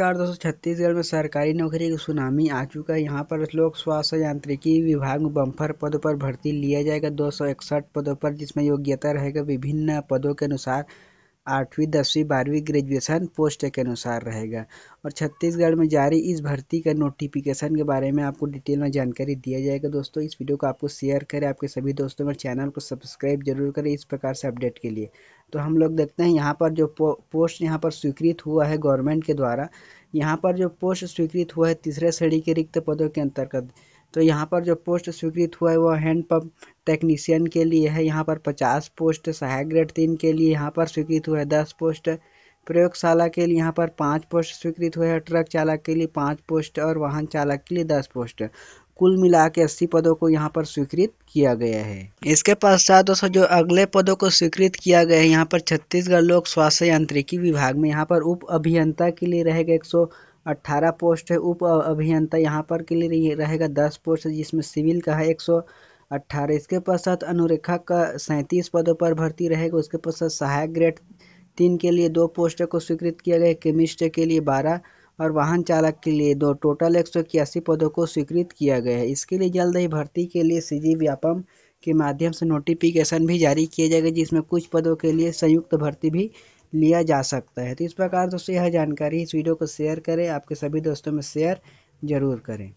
नमस्कार दोस्तों छत्तीसगढ़ में सरकारी नौकरी की सुनामी आ चुका है यहाँ पर लोक स्वास्थ्य यांत्रिकी विभाग में बम्फर पदों पर भर्ती लिया जाएगा दो पदों पर जिसमें योग्यता रहेगा विभिन्न पदों के अनुसार आठवीं दसवीं बारहवीं ग्रेजुएशन पोस्ट के अनुसार रहेगा और छत्तीसगढ़ में जारी इस भर्ती का नोटिफिकेशन के बारे में आपको डिटेल में जानकारी दिया जाएगा दोस्तों इस वीडियो को आपको शेयर करें आपके सभी दोस्तों में चैनल को सब्सक्राइब जरूर करें इस प्रकार से अपडेट के लिए तो हम लोग देखते हैं यहाँ पर जो पोस्ट यहाँ पर स्वीकृत हुआ है गवर्नमेंट के द्वारा यहाँ पर जो पोस्ट स्वीकृत हुआ है तीसरे श्रेणी के रिक्त पदों के अंतर्गत तो यहाँ पर जो पोस्ट स्वीकृत हुआ है वो हैंडपम्प टेक्नीशियन के लिए है यहाँ पर पचास पोस्ट सहायक ग्रेड तीन के लिए यहाँ पर स्वीकृत हुआ है दस पोस्ट प्रयोगशाला के लिए यहाँ पर पाँच पोस्ट स्वीकृत हुए हैं ट्रक चालक के लिए पाँच पोस्ट और वाहन चालक के लिए दस पोस्ट कुल मिला के अस्सी पदों को यहाँ पर स्वीकृत किया गया है इसके पश्चात दोस्तों जो अगले पदों को स्वीकृत किया गया है यहाँ पर छत्तीसगढ़ लोक स्वास्थ्य यांत्रिकी विभाग में यहाँ पर उप अभियंता के लिए रहेगा एक सौ अट्ठारह पोस्ट है उप अभियंता यहाँ पर के लिए रहेगा दस पोस्ट जिसमें सिविल का है एक सौ अट्ठारह इसके पश्चात अनुरेखा का सैंतीस पदों पर भर्ती रहेगा उसके पश्चात सहायक ग्रेड तीन के लिए दो पोस्ट को स्वीकृत किया गया केमिस्ट के लिए बारह और वाहन चालक के लिए दो टोटल एक सौ इक्यासी पदों को स्वीकृत किया गया है इसके लिए जल्द ही भर्ती के लिए सीजी व्यापम के माध्यम से नोटिफिकेशन भी जारी किया जाएगा जिसमें कुछ पदों के लिए संयुक्त भर्ती भी लिया जा सकता है तो इस प्रकार दोस्तों यह जानकारी इस वीडियो को शेयर करें आपके सभी दोस्तों में शेयर ज़रूर करें